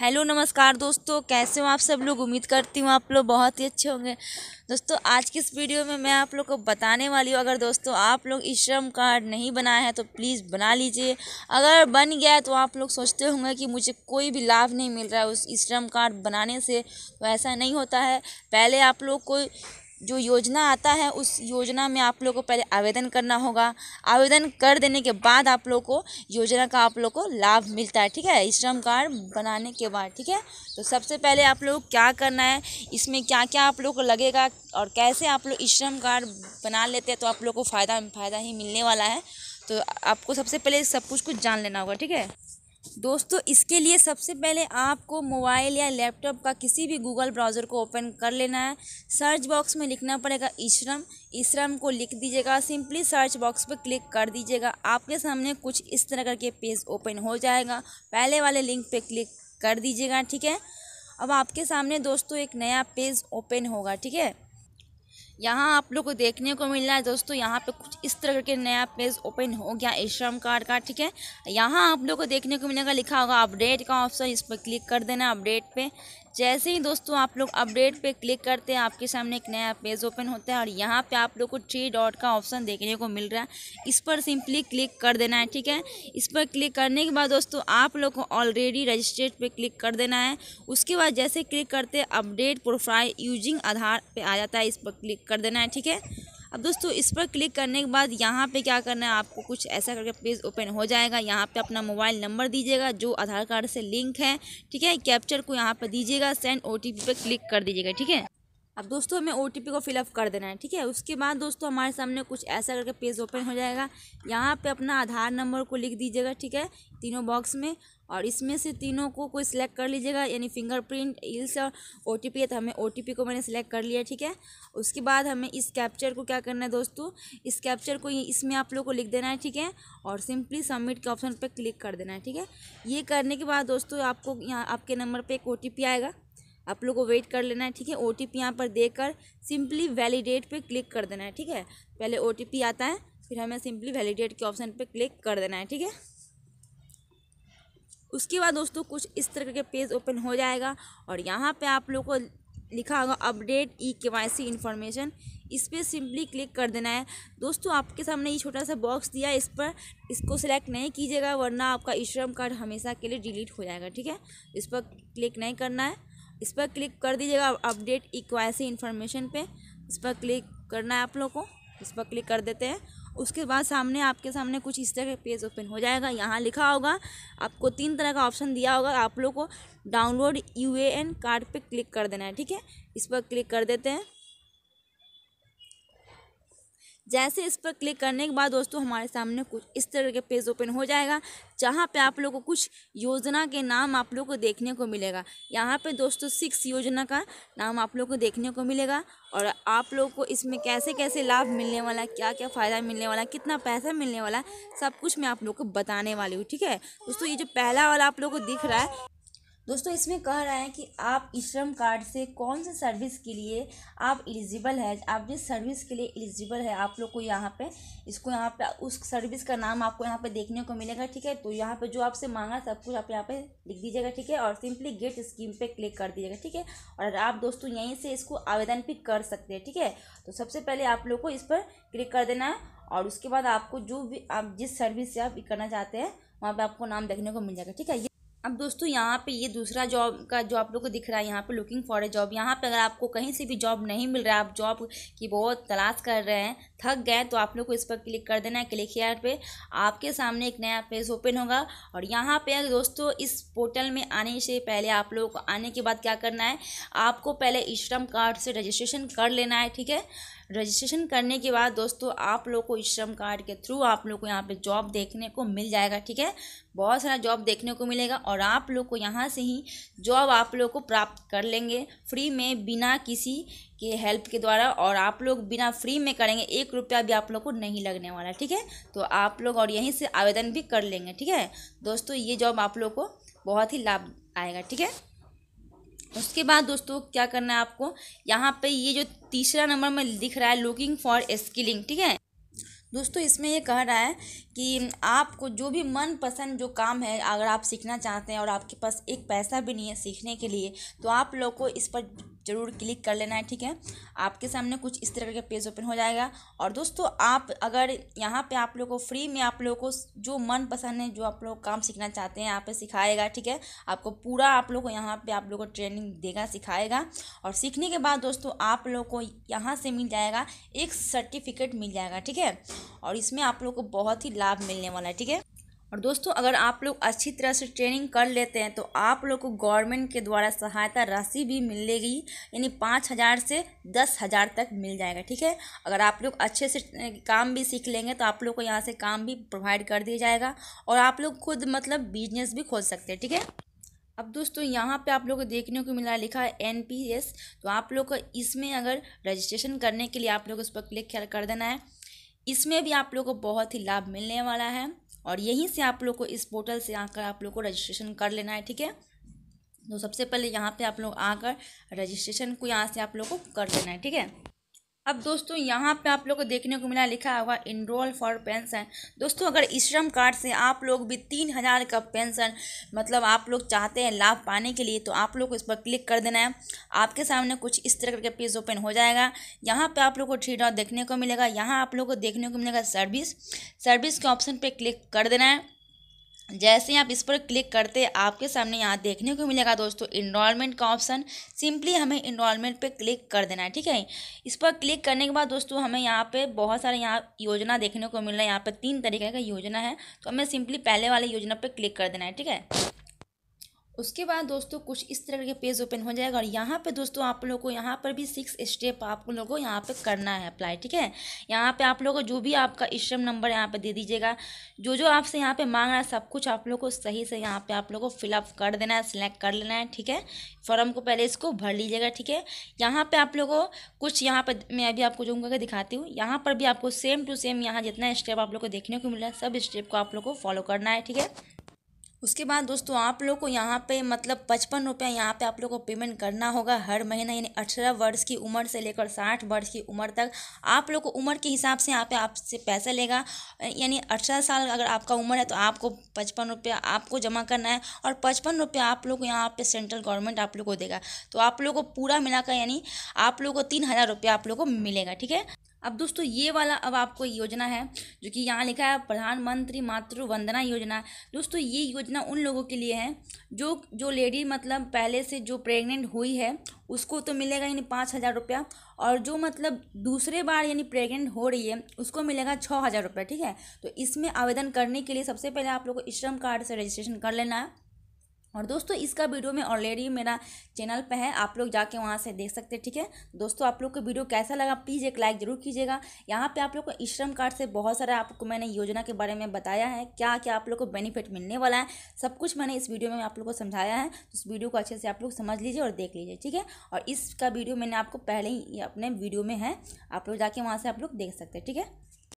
hello नमस्कार दोस्तों कैसे हो आप सब लोग उम्मीद करती हूँ आप लोग बहुत ही अच्छे होंगे दोस्तों आज की इस वीडियो में मैं आप लोग को बताने वाली हूँ अगर दोस्तों आप लोग श्रम कार्ड नहीं बनाया है तो प्लीज़ बना लीजिए अगर बन गया तो आप लोग सोचते होंगे कि मुझे कोई भी लाभ नहीं मिल रहा है उस श्रम कार्ड बनाने से तो ऐसा नहीं होता है पहले आप लोग को जो योजना आता है उस योजना में आप लोग को पहले आवेदन करना होगा आवेदन कर देने के बाद आप लोग को योजना का आप लोग को लाभ मिलता है ठीक है श्रम कार्ड बनाने के बाद ठीक है तो सबसे पहले आप लोग क्या करना है इसमें क्या क्या आप लोग को लगेगा और कैसे आप लोग श्रम कार्ड बना लेते हैं तो आप लोग को फ़ायदा फ़ायदा ही मिलने वाला है तो आपको सबसे पहले सब कुछ कुछ जान लेना होगा ठीक है दोस्तों इसके लिए सबसे पहले आपको मोबाइल या लैपटॉप का किसी भी गूगल ब्राउज़र को ओपन कर लेना है सर्च बॉक्स में लिखना पड़ेगा इश्रम इश्रम को लिख दीजिएगा सिंपली सर्च बॉक्स पर क्लिक कर दीजिएगा आपके सामने कुछ इस तरह करके पेज ओपन हो जाएगा पहले वाले लिंक पे क्लिक कर दीजिएगा ठीक है अब आपके सामने दोस्तों एक नया पेज ओपन होगा ठीक है यहाँ आप लोग को देखने को मिल रहा है दोस्तों यहाँ पे कुछ इस तरह के नया पेज ओपन हो गया ए श्रम कार्ड का ठीक है यहाँ आप लोग को देखने को मिलेगा लिखा होगा अपडेट का ऑप्शन इस पर क्लिक कर देना अपडेट पे जैसे ही दोस्तों आप लोग अपडेट पे क्लिक करते हैं आपके सामने एक नया पेज ओपन होता है और यहाँ पे आप लोग को थ्री डॉट का ऑप्शन देखने को मिल रहा है इस पर सिंपली क्लिक कर देना है ठीक है इस पर क्लिक करने के बाद दोस्तों आप लोग को ऑलरेडी रजिस्ट्रेट पर क्लिक कर देना है उसके बाद जैसे क्लिक करते अपडेट प्रोफाइल यूजिंग आधार पर आ जाता है इस पर क्लिक कर देना है ठीक है अब दोस्तों इस पर क्लिक करने के बाद यहाँ पे क्या करना है आपको कुछ ऐसा करके पेज ओपन हो जाएगा यहाँ पे अपना मोबाइल नंबर दीजिएगा जो आधार कार्ड से लिंक है ठीक है कैप्चर को यहाँ पर दीजिएगा सेंड ओ पे क्लिक कर दीजिएगा ठीक है अब दोस्तों हमें ओ को फिलअप कर देना है ठीक है उसके बाद दोस्तों हमारे सामने कुछ ऐसा करके पेज ओपन हो जाएगा यहाँ पे अपना आधार नंबर को लिख दीजिएगा ठीक है तीनों बॉक्स में और इसमें से तीनों को कोई सिलेक्ट कर लीजिएगा यानी फिंगरप्रिंट इल्स और ओ है तो हमें ओ को मैंने सिलेक्ट कर लिया ठीक है उसके बाद हमें इस कैप्चर को क्या करना है दोस्तों इस कैप्चर को इसमें आप लोग को लिख देना है ठीक है और सिंपली सबमिट के ऑप्शन पर क्लिक कर देना है ठीक है ये करने के बाद दोस्तों आपको यहाँ आपके नंबर पर एक ओ आएगा आप लोग को वेट कर लेना है ठीक है ओ टी पी यहाँ पर देकर सिंपली वैलिडेट पे क्लिक कर देना है ठीक है पहले ओ टी पी आता है फिर हमें सिंपली वैलिडेट के ऑप्शन पे क्लिक कर देना है ठीक है उसके बाद दोस्तों कुछ इस तरह के पेज ओपन हो जाएगा और यहाँ पे आप लोग को लिखा होगा अपडेट ई के वाई सी इन्फॉर्मेशन इस पर सिंपली क्लिक कर देना है दोस्तों आपके सामने ये छोटा सा बॉक्स दिया इस पर इसको सिलेक्ट नहीं कीजिएगा वरना आपका ई श्रम कार्ड हमेशा के लिए डिलीट हो जाएगा ठीक है इस पर क्लिक नहीं करना है इस पर क्लिक कर दीजिएगा अपडेट इक्वासी इन्फॉर्मेशन पे इस पर क्लिक करना है आप लोग को इस पर क्लिक कर देते हैं उसके बाद सामने आपके सामने कुछ इस तरह का पेज ओपन हो जाएगा यहाँ लिखा होगा आपको तीन तरह का ऑप्शन दिया होगा आप लोग को download U A N card पर क्लिक कर देना है ठीक है इस पर क्लिक कर देते हैं जैसे इस पर क्लिक करने के बाद दोस्तों हमारे सामने कुछ इस तरह के पेज ओपन हो जाएगा जहाँ पे आप लोग को कुछ योजना के नाम आप लोग को देखने को मिलेगा यहाँ पे दोस्तों सिक्स योजना का नाम आप लोग को देखने को मिलेगा और आप लोग को इसमें कैसे कैसे लाभ मिलने वाला क्या क्या फ़ायदा मिलने वाला कितना पैसा मिलने वाला सब कुछ मैं आप लोग को बताने वाली हूँ ठीक है दोस्तों ये जो पहला वाला आप लोग को दिख रहा है दोस्तों इसमें कह रहा है कि आप श्रम कार्ड से कौन से सर्विस के लिए आप एलिजिबल है आप जिस सर्विस के लिए एलिजिबल है आप लोग को यहाँ पे इसको यहाँ पे उस सर्विस का नाम आपको यहाँ पे देखने को मिलेगा ठीक है तो यहाँ पे जो आपसे मांगा सब कुछ आप यहाँ पे लिख दीजिएगा ठीक है और सिंपली गेट स्कीम पे क्लिक कर दीजिएगा ठीक है और आप दोस्तों यहीं से इसको आवेदन भी कर सकते हैं ठीक है तो सबसे पहले आप लोग को इस पर क्लिक कर देना है और उसके बाद आपको जो भी आप जिस सर्विस से आप करना चाहते हैं वहाँ पर आपको नाम देखने को मिल जाएगा ठीक है अब दोस्तों यहाँ पे ये दूसरा जॉब का जो आप लोग को दिख रहा है यहाँ पे लुकिंग फॉर ए जॉब यहाँ पे अगर आपको कहीं से भी जॉब नहीं मिल रहा है आप जॉब की बहुत तलाश कर रहे हैं थक गए तो आप लोग को इस पर क्लिक कर देना है क्लिक हेयर पे आपके सामने एक नया पेज ओपन होगा और यहाँ पे दोस्तों इस पोर्टल में आने से पहले आप लोगों को आने के बाद क्या करना है आपको पहले ई श्रम कार्ड से रजिस्ट्रेशन कर लेना है ठीक है रजिस्ट्रेशन करने के बाद दोस्तों आप लोग को श्रम कार्ड के थ्रू आप लोग को यहाँ पे जॉब देखने को मिल जाएगा ठीक है बहुत सारा जॉब देखने को मिलेगा और आप लोग को यहाँ से ही जॉब आप लोग को प्राप्त कर लेंगे फ्री में बिना किसी के हेल्प के द्वारा और आप लोग बिना फ्री में करेंगे एक रुपया भी आप लोग को नहीं लगने वाला ठीक है तो आप लोग और यहीं से आवेदन भी कर लेंगे ठीक है दोस्तों ये जॉब आप लोग को बहुत ही लाभ आएगा ठीक है उसके बाद दोस्तों क्या करना है आपको यहाँ पे ये जो तीसरा नंबर में दिख रहा है लुकिंग फॉर स्किलिंग ठीक है दोस्तों इसमें ये कह रहा है कि आपको जो भी मनपसंद जो काम है अगर आप सीखना चाहते हैं और आपके पास एक पैसा भी नहीं है सीखने के लिए तो आप लोग को इस पर ज़रूर क्लिक कर लेना है ठीक है आपके सामने कुछ इस तरह का पेज ओपन हो जाएगा और दोस्तों आप अगर यहाँ पे आप लोगों को फ्री में आप लोगों को जो मन पसंद है जो आप लोग काम सीखना चाहते हैं यहाँ पे सिखाएगा ठीक है आपको पूरा आप लोग को यहाँ पे आप लोग को ट्रेनिंग देगा सिखाएगा और सीखने के बाद दोस्तों आप लोग को यहाँ से मिल जाएगा एक सर्टिफिकेट मिल जाएगा ठीक है और इसमें आप लोग को बहुत ही लाभ मिलने वाला है ठीक है और दोस्तों अगर आप लोग अच्छी तरह से ट्रेनिंग कर लेते हैं तो आप लोग को गवर्नमेंट के द्वारा सहायता राशि भी मिलेगी यानी पाँच हज़ार से दस हज़ार तक मिल जाएगा ठीक है अगर आप लोग अच्छे से काम भी सीख लेंगे तो आप लोग को यहाँ से काम भी प्रोवाइड कर दिया जाएगा और आप लोग खुद मतलब बिजनेस भी खोल सकते हैं ठीक है अब दोस्तों यहाँ पे आप लोग को देखने को मिला लिखा है एन तो आप लोग को इसमें अगर रजिस्ट्रेशन करने के लिए आप लोग उस पर क्लिक कर देना है इसमें भी आप लोग को बहुत ही लाभ मिलने वाला है और यहीं से आप लोग को इस पोर्टल से आकर आप लोग को रजिस्ट्रेशन कर लेना है ठीक है तो सबसे पहले यहाँ पे आप लोग आकर रजिस्ट्रेशन को यहाँ से आप लोग को कर लेना है ठीक है अब दोस्तों यहाँ पे आप लोग को देखने को मिला लिखा होगा इनरोल फॉर पेंशन दोस्तों अगर श्रम कार्ड से आप लोग भी तीन हज़ार का पेंशन मतलब आप लोग चाहते हैं लाभ पाने के लिए तो आप लोग को इस पर क्लिक कर देना है आपके सामने कुछ इस तरह का पेज ओपन हो जाएगा यहाँ पे आप लोग को थ्री डॉट देखने को मिलेगा यहाँ आप लोग को देखने को मिलेगा सर्विस सर्विस के ऑप्शन पर क्लिक कर देना है जैसे आप इस पर क्लिक करते आपके सामने यहाँ देखने को मिलेगा दोस्तों इनरोलमेंट का ऑप्शन सिंपली हमें इनरोलमेंट पे क्लिक कर देना है ठीक है इस पर क्लिक करने के बाद दोस्तों हमें यहाँ पे बहुत सारे यहाँ योजना देखने को मिल रहा है यहाँ पे तीन तरीके का योजना है तो हमें सिंपली पहले वाले योजना पर क्लिक कर देना है ठीक है उसके बाद दोस्तों कुछ इस तरह के पेज ओपन हो जाएगा और यहाँ पे दोस्तों आप लोगों को यहाँ पर भी सिक्स स्टेप आप लोगों को यहाँ पे करना है अप्लाई ठीक है यहाँ पे आप लोगों को जो भी आपका स्टेम नंबर यहाँ पे दे दीजिएगा जो जो आपसे यहाँ पे मांग रहा है सब कुछ आप लोग को सही से यहाँ पे आप लोगों को फिलअप कर देना है सिलेक्ट कर लेना है ठीक है फॉर्म को पहले इसको भर लीजिएगा ठीक है यहाँ पर आप लोगों को कुछ यहाँ पर मैं अभी आपको जो करके दिखाती हूँ यहाँ पर भी आपको सेम टू सेम यहाँ जितना स्टेप आप लोग को देखने को मिल रहा है सब स्टेप को आप लोग को फॉलो करना है ठीक है उसके बाद दोस्तों आप लोग को यहाँ पे मतलब पचपन रुपया यहाँ पे आप लोग को पेमेंट करना होगा हर महीना यानी अठारह वर्ष की उम्र से लेकर साठ वर्ष की उम्र तक आप लोग को उम्र के हिसाब से यहाँ पे आपसे पैसा लेगा यानी अठारह साल अगर आपका उम्र है तो आपको पचपन रुपया आपको जमा करना है और पचपन रुपया आप लोग को यहाँ पर सेंट्रल गवर्नमेंट आप लोग को देगा तो आप लोग को पूरा मिलाकर यानी आप लोग को तीन हज़ार आप लोग को मिलेगा ठीक है अब दोस्तों ये वाला अब आपको योजना है जो कि यहाँ लिखा है प्रधानमंत्री मातृ वंदना योजना दोस्तों ये योजना उन लोगों के लिए है जो जो लेडी मतलब पहले से जो प्रेग्नेंट हुई है उसको तो मिलेगा यानी पाँच हज़ार रुपया और जो मतलब दूसरे बार यानी प्रेग्नेंट हो रही है उसको मिलेगा छः हज़ार रुपया ठीक है तो इसमें आवेदन करने के लिए सबसे पहले आप लोग को श्रम कार्ड से रजिस्ट्रेशन कर लेना है और दोस्तों इसका वीडियो में ऑलरेडी मेरा चैनल पे है आप लोग जाके वहाँ से देख सकते हैं ठीक है दोस्तों आप लोग को वीडियो कैसा लगा प्लीज़ एक लाइक जरूर कीजिएगा यहाँ पे आप लोग को श्रम कार्ड से बहुत सारा आपको मैंने योजना के बारे में बताया है क्या क्या आप लोग को बेनिफिट मिलने वाला है सब कुछ मैंने इस वीडियो में आप लोग को समझाया है तो इस वीडियो को अच्छे से आप लोग समझ लीजिए और देख लीजिए ठीक है और इसका वीडियो मैंने आपको पहले ही अपने वीडियो में है आप लोग जाके वहाँ से आप लोग देख सकते हैं ठीक है